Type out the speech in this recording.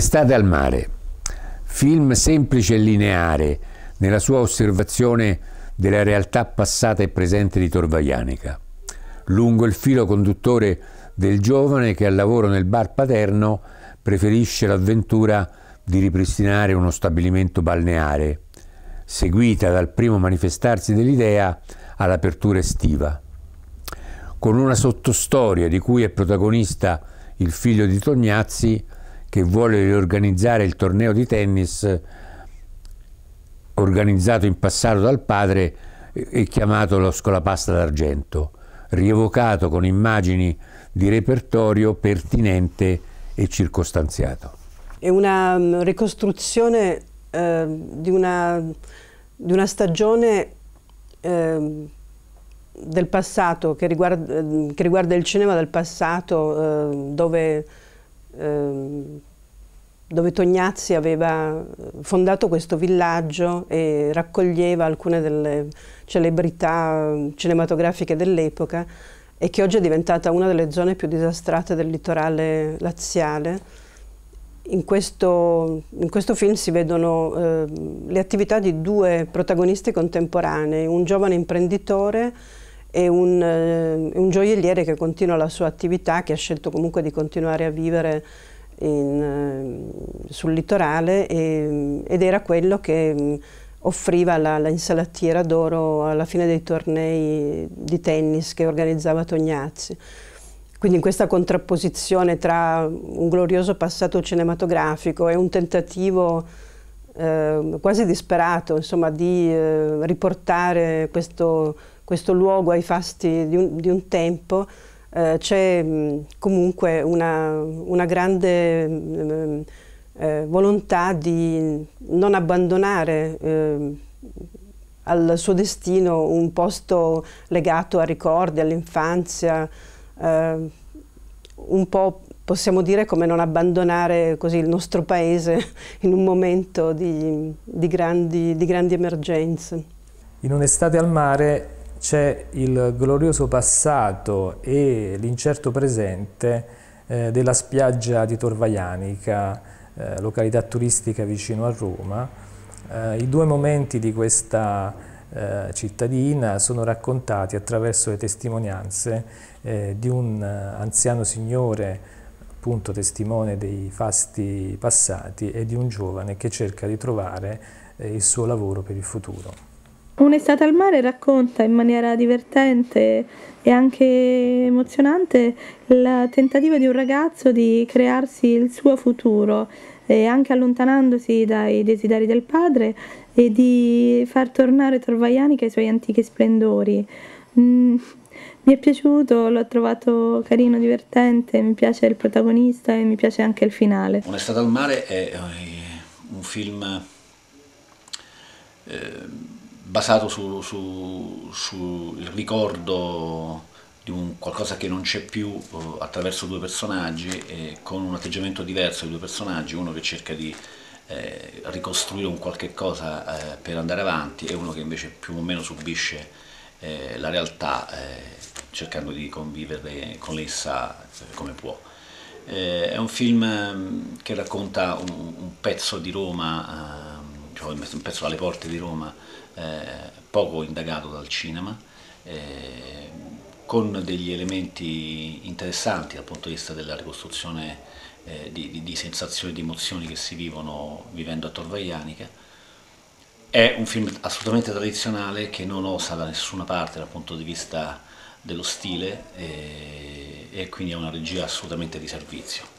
Un'estate al mare, film semplice e lineare nella sua osservazione della realtà passata e presente di Torvaianica, lungo il filo conduttore del giovane che al lavoro nel bar paterno preferisce l'avventura di ripristinare uno stabilimento balneare, seguita dal primo manifestarsi dell'idea all'apertura estiva. Con una sottostoria di cui è protagonista il figlio di Tognazzi, che vuole riorganizzare il torneo di tennis organizzato in passato dal padre e chiamato lo Scolapasta d'Argento, rievocato con immagini di repertorio pertinente e circostanziato. È una mm, ricostruzione eh, di, una, di, una, stagione eh, del passato, che riguarda, mm, che riguarda, il cinema del passato, eh, dove Ehm, dove Tognazzi aveva eh, fondato questo villaggio e raccoglieva alcune delle celebrità mm, cinematografiche dell'epoca e che oggi è diventata una delle zone più disastrate del litorale laziale. In questo, in questo film si vedono eh, le attività di due protagonisti contemporanei, un giovane imprenditore è un, eh, un, gioielliere che continua la sua attività, che ha scelto comunque di continuare a vivere in, eh, sul litorale e, ed era quello che mm, offriva la, la insalattiera d'oro alla fine dei tornei di tennis che organizzava Tognazzi. Quindi in questa contrapposizione tra un glorioso passato cinematografico e un tentativo Ehm, quasi disperato insomma, di eh, riportare questo, questo, luogo ai fasti di un, di un tempo, eh, c'è mm, comunque una, una grande mm, mm, eh, volontà di non abbandonare ehm, al suo destino un posto legato a ricordi, all'infanzia, ehm, un po' possiamo dire come non abbandonare così il nostro paese in un momento di, di, grandi, di grandi emergenze. In un'estate al mare c'è il glorioso passato e l'incerto presente eh, della spiaggia di Torvaianica, eh, località turistica vicino a Roma. Eh, I due momenti di questa eh, cittadina sono raccontati attraverso le testimonianze eh, di un eh, anziano signore appunto testimone dei fasti passati e di un giovane che cerca di trovare eh, il suo lavoro per il futuro. Un'estate al mare racconta in maniera divertente e anche emozionante il tentativo di un ragazzo di crearsi il suo futuro, eh, anche allontanandosi dai desideri del padre e di far tornare Torvaianica ai suoi antichi splendori. Mm, mi è piaciuto, l'ho trovato carino, divertente, mi piace il protagonista e mi piace anche il finale. Un'estate al mare è eh, un film eh, basato sul su, su ricordo di un qualcosa che non c'è più eh, attraverso due personaggi, e con un atteggiamento diverso dei due personaggi, uno che cerca di ricostruire un qualche cosa per andare avanti e uno che invece più o meno subisce eh, la realtà eh, cercando di convivere con essa eh, come può. Eh, è un film ehm, che racconta un, un pezzo di Roma, ehm, cioè un pezzo alle porte di Roma, eh, poco indagato dal cinema, con degli elementi interessanti dal punto di vista della ricostruzione di, di, di sensazioni e di emozioni che si vivono vivendo a Torvaianica è un film assolutamente tradizionale che non osa da nessuna parte dal punto di vista dello stile e, eh, e quindi è una regia assolutamente di servizio.